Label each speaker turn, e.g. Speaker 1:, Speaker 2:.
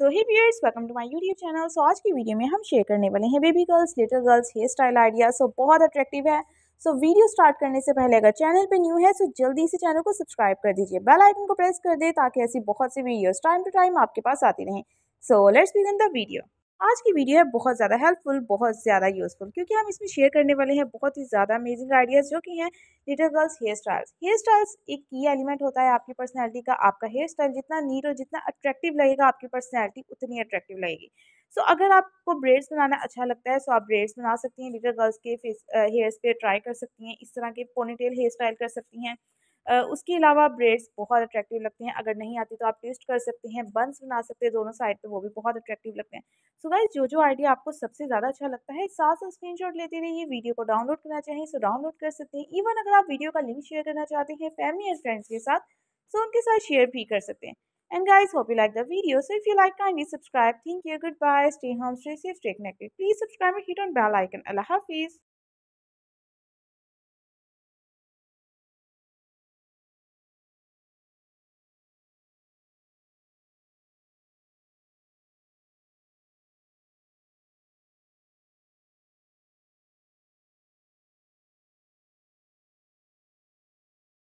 Speaker 1: तो hey dears welcome to my YouTube channel so आज की वीडियो में हम शेयर करने वाले हैं baby girls little girls hair style idea so बहुत अट्रैक्टिव है सो so, वीडियो स्टार्ट करने से पहले अगर चैनल पे न्यू है सो so जल्दी से चैनल को सब्सक्राइब कर दीजिए बेल आइकन को प्रेस कर दे ताकि ऐसी बहुत सी वीडियोज टाइम टू टाइम आपके पास आती रहें so let's begin the video आज की वीडियो है बहुत ज़्यादा हेल्पफुल बहुत ज़्यादा यूज़फुल क्योंकि हम इसमें शेयर करने वाले हैं बहुत ही ज़्यादा अमेजिंग आइडियाज़ जो कि हैं little girls hair styles hair styles एक की एलिमेंट होता है आपकी पर्सनैलिटी का आपका हेयर स्टाइल जितना नीट और जितना अट्रैक्टिव लगेगा आपकी पर्सनैलिटी उतनी अट्रैक्टिव लगेगी सो so, अगर आपको ब्रेड्स बनाना अच्छा लगता है सो so आप ब्रेड्स बना सकती हैं लिटल गर्ल्स के फेस हेयर्स पे ट्राई कर सकती हैं इस तरह के पोनीटेल हेयर स्टाइल कर सकती हैं उसके अलावा ब्रेड्स बहुत अट्रैक्टिव लगते हैं अगर नहीं आती तो आप टेस्ट कर सकते हैं बंस बना सकते हैं दोनों साइड पे वो भी बहुत अट्रैक्टिव लगते हैं सो so गाइज जो जो आइडिया आपको सबसे ज़्यादा अच्छा लगता है साथ साथ स्क्रीन लेते रहिए वीडियो को डाउनलोड करना चाहें सो तो डाउनलोड कर सकते हैं इवन अगर आप वीडियो का लिंक शेयर करना चाहते हैं फैमिली एंड फ्रेंड्स के साथ सो तो so उनके साथ शेयर भी कर सकते हैं and guys hope you like the video. So if you like, kindly subscribe. Thank you. Goodbye. Stay home, stay safe, stay connected. Please subscribe and hit on bell icon.